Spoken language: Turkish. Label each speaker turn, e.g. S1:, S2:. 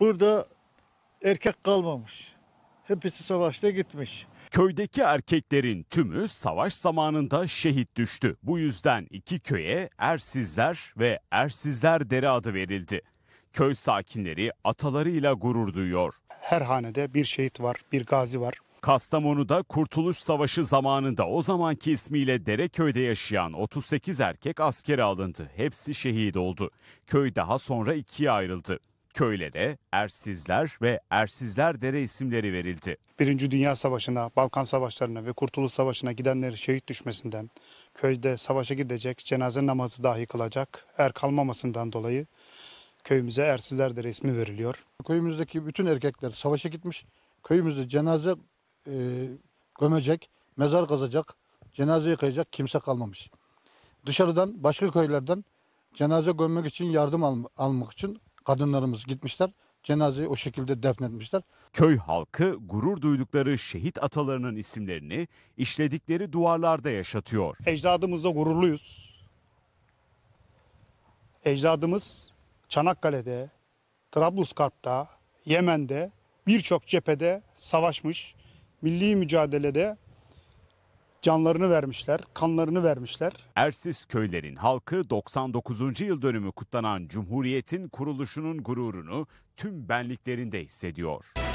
S1: Burada erkek kalmamış. Hepsi savaşta gitmiş.
S2: Köydeki erkeklerin tümü savaş zamanında şehit düştü. Bu yüzden iki köye Ersizler ve Ersizler Dere adı verildi. Köy sakinleri atalarıyla gurur duyuyor. Her hanede bir şehit var, bir gazi var. Kastamonu'da Kurtuluş Savaşı zamanında o zamanki ismiyle Dereköy'de yaşayan 38 erkek askere alındı. Hepsi şehit oldu. Köy daha sonra ikiye ayrıldı köylere Ersizler ve Ersizler Dere isimleri verildi.
S3: Birinci Dünya Savaşı'na, Balkan Savaşları'na ve Kurtuluş Savaşı'na gidenleri şehit düşmesinden, köyde savaşa gidecek, cenaze namazı dahi kılacak er kalmamasından dolayı köyümüze Ersizler Dere ismi veriliyor. Köyümüzdeki bütün erkekler
S1: savaşa gitmiş. Köyümüzde cenaze e, gömecek, mezar kazacak, cenaze yıkayacak kimse kalmamış. Dışarıdan, başka köylerden cenaze gömmek için yardım al almak için kadınlarımız gitmişler. Cenazeyi o şekilde defnetmişler.
S2: Köy halkı gurur duydukları şehit atalarının isimlerini işledikleri duvarlarda yaşatıyor.
S3: Ecdadımızla gururluyuz. Ecdadımız Çanakkale'de, Trablusgarp'ta Yemen'de birçok cephede savaşmış. Milli mücadelede canlarını vermişler, kanlarını vermişler.
S2: Ersiz köylerin halkı 99. yıl dönümü kutlanan Cumhuriyet'in kuruluşunun gururunu tüm benliklerinde hissediyor.